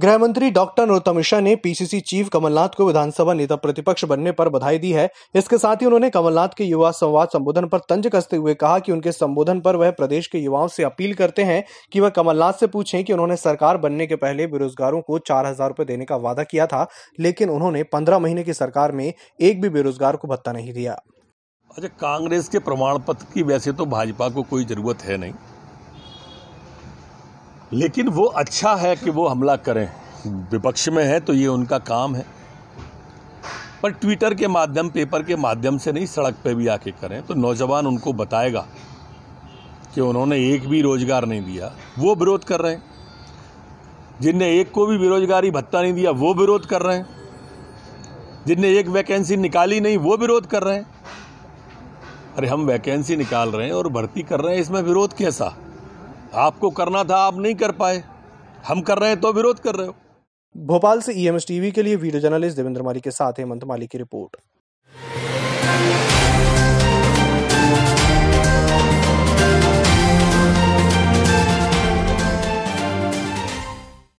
गृह मंत्री डॉक्टर नरोत्तम मिश्रा ने पीसीसी चीफ कमलनाथ को विधानसभा नेता प्रतिपक्ष बनने पर बधाई दी है इसके साथ ही उन्होंने कमलनाथ के युवा संवाद संबोधन पर तंज कसते हुए कहा कि उनके संबोधन पर वह प्रदेश के युवाओं से अपील करते हैं कि वह कमलनाथ से पूछें कि उन्होंने सरकार बनने के पहले बेरोजगारों को चार हजार देने का वादा किया था लेकिन उन्होंने पंद्रह महीने की सरकार में एक भी बेरोजगार को भत्ता नहीं दिया अच्छा कांग्रेस के प्रमाण पत्र की वैसे तो भाजपा को कोई जरूरत है नहीं लेकिन वो अच्छा है कि वो हमला करें विपक्ष में है तो ये उनका काम है पर ट्विटर के माध्यम पेपर के माध्यम से नहीं सड़क पे भी आके करें तो नौजवान उनको बताएगा कि उन्होंने एक भी रोज़गार नहीं दिया वो विरोध कर रहे हैं जिनने एक को भी बेरोजगारी भत्ता नहीं दिया वो विरोध कर रहे हैं जिनने एक वैकेंसी निकाली नहीं वो विरोध कर रहे हैं अरे हम वैकेंसी निकाल रहे हैं और भर्ती कर रहे हैं इसमें विरोध कैसा आपको करना था आप नहीं कर पाए हम कर रहे हैं तो विरोध कर रहे हो भोपाल से ईएमएस e टीवी के लिए वीडियो जर्नलिस्ट देवेंद्र माली के साथ हेमंत माली की रिपोर्ट